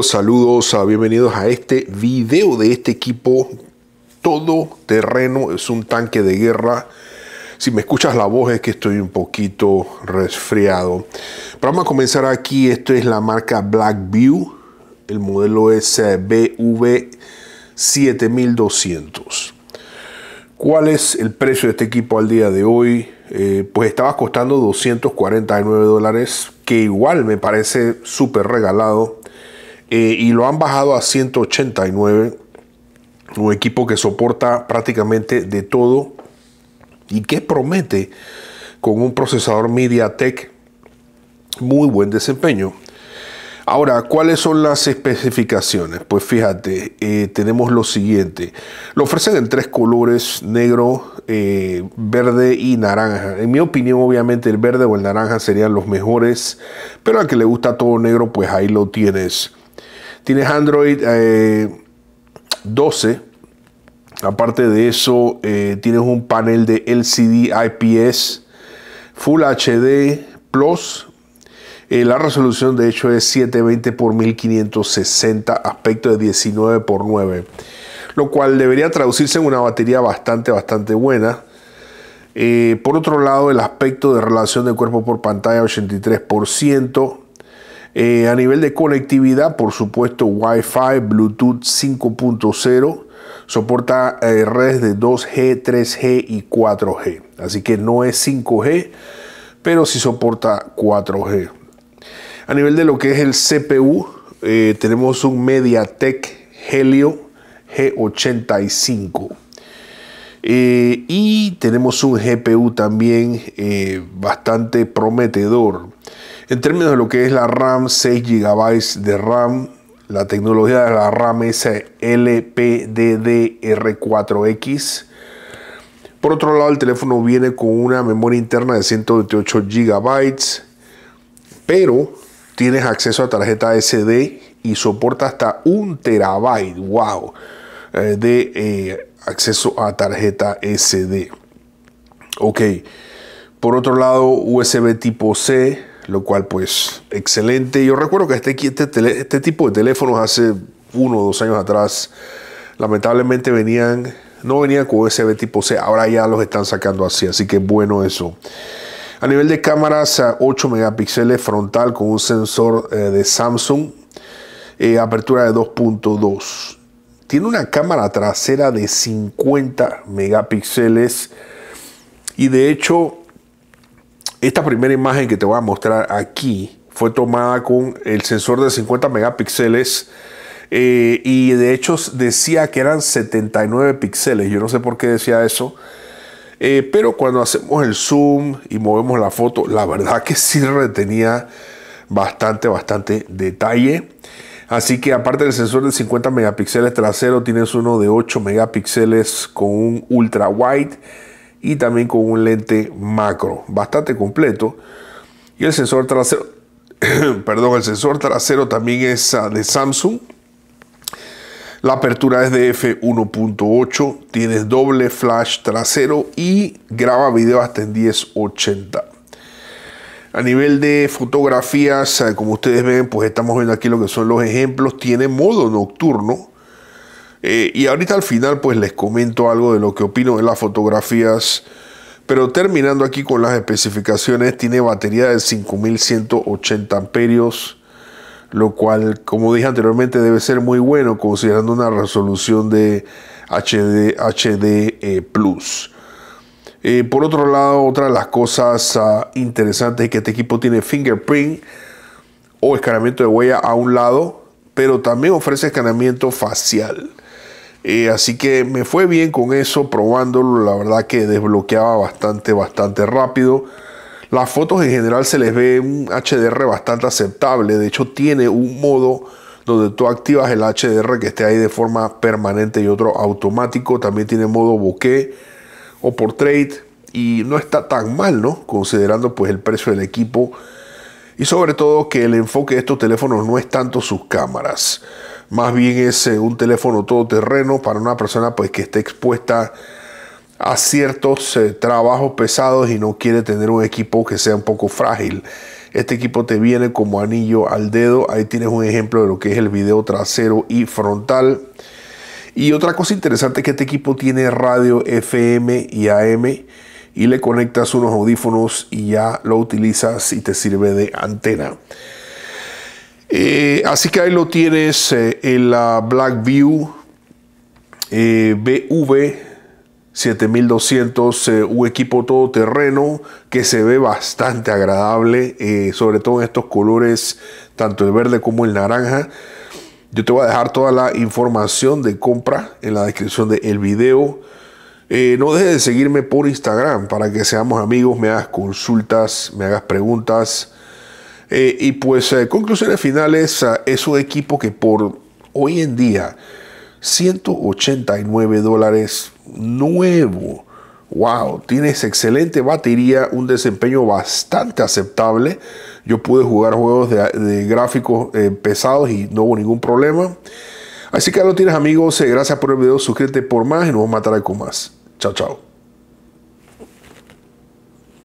saludos, a, ah, bienvenidos a este video de este equipo todo terreno, es un tanque de guerra. Si me escuchas la voz es que estoy un poquito resfriado. Pero vamos a comenzar aquí, esto es la marca Blackview, el modelo es eh, BV7200. ¿Cuál es el precio de este equipo al día de hoy? Eh, pues estaba costando 249 dólares, que igual me parece súper regalado. Eh, y lo han bajado a 189. Un equipo que soporta prácticamente de todo y que promete con un procesador MediaTek muy buen desempeño. Ahora, ¿cuáles son las especificaciones? Pues fíjate, eh, tenemos lo siguiente. Lo ofrecen en tres colores, negro, eh, verde y naranja. En mi opinión, obviamente el verde o el naranja serían los mejores, pero al que le gusta todo negro, pues ahí lo tienes. Tienes Android 12. Eh, Aparte de eso, eh, tienes un panel de LCD IPS, Full HD Plus. Eh, la resolución de hecho es 720 x 1560, aspecto de 19 x 9, lo cual debería traducirse en una batería bastante, bastante buena. por otro lado, el aspecto de relación de cuerpo por pantalla 83%. Eh, a nivel de conectividad, por supuesto, Wi-Fi, Bluetooth 5.0, soporta eh, redes de 2G, 3G y 4G. Así que no es 5G, pero sí soporta 4G. A nivel de lo que es el CPU, eh, tenemos un MediaTek Helio G85. y tenemos un GPU también bastante prometedor. En términos de lo que es la RAM, 6 GB de RAM, la tecnología de la RAM es LPDDR4X. Por otro lado, el teléfono viene con una memoria interna de 128 GB, pero tienes acceso a tarjeta SD y soporta hasta un terabyte, wow, eh, de eh, acceso a tarjeta SD. Ok, por otro lado, USB tipo C, lo cual pues excelente. Yo recuerdo que este, este, este, tipo de teléfonos hace uno o dos años atrás, lamentablemente venían, no venían con USB tipo C, ahora ya los están sacando así, así que bueno eso. A nivel de cámaras, 8 megapíxeles frontal con un sensor eh, de Samsung, eh, apertura de 2.2. Tiene una cámara trasera de 50 megapíxeles y de hecho esta primera imagen que te voy a mostrar aquí fue tomada con el sensor de 50 megapíxeles eh, y de hecho decía que eran 79 píxeles. Yo no sé por qué decía eso. Eh, pero cuando hacemos el zoom y movemos la foto, la verdad que sí retenía bastante, bastante detalle. Así que aparte del sensor de 50 megapíxeles trasero, tienes uno de 8 megapíxeles con un ultra wide y también con un lente macro, bastante completo. Y el sensor trasero, perdón, el sensor trasero también es ah, de Samsung. La apertura es de f1.8, tienes doble flash trasero y graba video hasta en 1080. A nivel de fotografías, eh, como ustedes ven, pues estamos viendo aquí lo que son los ejemplos. Tiene modo nocturno eh, y ahorita al final pues les comento algo de lo que opino de las fotografías. Pero terminando aquí con las especificaciones, tiene batería de 5180 amperios, lo cual, como dije anteriormente, debe ser muy bueno considerando una resolución de HD, HD eh, Plus. Eh, por otro lado, otra de las cosas ah, interesantes es que este equipo tiene fingerprint o escaneamiento de huella a un lado, pero también ofrece escaneamiento facial. Eh, así que me fue bien con eso, probándolo. La verdad que desbloqueaba bastante, bastante rápido. Las fotos en general se les ve un HDR bastante aceptable. De hecho, tiene un modo donde tú activas el HDR que esté ahí de forma permanente y otro automático. También tiene modo bokeh o portrait. Y no está tan mal, ¿no? Considerando pues el precio del equipo. Y sobre todo que el enfoque de estos teléfonos no es tanto sus cámaras más bien es eh, un teléfono todoterreno para una persona pues, que esté expuesta a ciertos eh, trabajos pesados y no quiere tener un equipo que sea un poco frágil. Este equipo te viene como anillo al dedo. Ahí tienes un ejemplo de lo que es el video trasero y frontal. Y otra cosa interesante es que este equipo tiene radio FM y AM y le conectas unos audífonos y ya lo utilizas y te sirve de antena. Eh, así que ahí lo tienes, eh, en la Blackview eh, BV 7200, un equipo todoterreno que se ve bastante agradable, sobre todo en estos colores, tanto el verde como el naranja. Yo te voy a dejar toda la información de compra en la descripción del video. no dejes de seguirme por Instagram para que seamos amigos, me hagas consultas, me hagas preguntas. Eh, y pues eh, conclusiones finales, eh, es un equipo que por hoy en día 189 dólares nuevo. Wow, tienes excelente batería, un desempeño bastante aceptable. Yo pude jugar juegos de, gráficos pesados y no hubo ningún problema. Así que lo tienes amigos, gracias por el video, suscríbete por más y nos vamos a matar con más. Chao, chao.